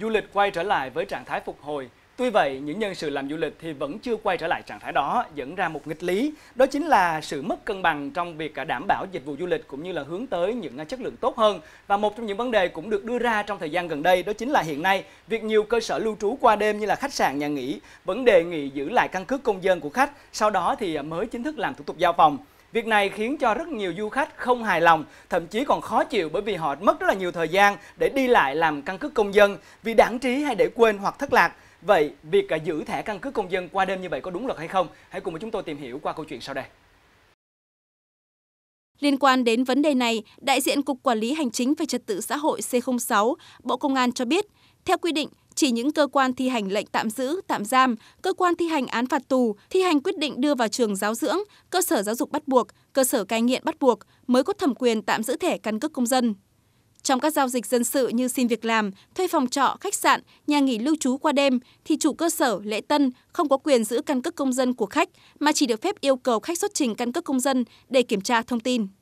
du lịch quay trở lại với trạng thái phục hồi. Tuy vậy, những nhân sự làm du lịch thì vẫn chưa quay trở lại trạng thái đó, dẫn ra một nghịch lý. Đó chính là sự mất cân bằng trong việc đảm bảo dịch vụ du lịch cũng như là hướng tới những à, chất lượng tốt hơn. Và một trong những vấn đề cũng được đưa ra trong thời gian gần đây đó chính là hiện nay, việc nhiều cơ sở lưu trú qua đêm như là khách sạn, nhà nghỉ vẫn đề nghị giữ lại căn cước công dân của khách, sau đó thì mới chính thức làm thủ tục giao phòng. Việc này khiến cho rất nhiều du khách không hài lòng, thậm chí còn khó chịu bởi vì họ mất rất là nhiều thời gian để đi lại làm căn cước công dân vì đảng trí hay để quên hoặc thất lạc. Vậy việc à, giữ thẻ căn cước công dân qua đêm như vậy có đúng luật hay không? Hãy cùng với chúng tôi tìm hiểu qua câu chuyện sau đây. Liên quan đến vấn đề này, đại diện Cục Quản lý Hành chính về Trật tự xã hội C06, Bộ Công an cho biết, theo quy định, chỉ những cơ quan thi hành lệnh tạm giữ, tạm giam, cơ quan thi hành án phạt tù, thi hành quyết định đưa vào trường giáo dưỡng, cơ sở giáo dục bắt buộc, cơ sở cai nghiện bắt buộc mới có thẩm quyền tạm giữ thẻ căn cước công dân. Trong các giao dịch dân sự như xin việc làm, thuê phòng trọ, khách sạn, nhà nghỉ lưu trú qua đêm thì chủ cơ sở lễ tân không có quyền giữ căn cước công dân của khách mà chỉ được phép yêu cầu khách xuất trình căn cước công dân để kiểm tra thông tin.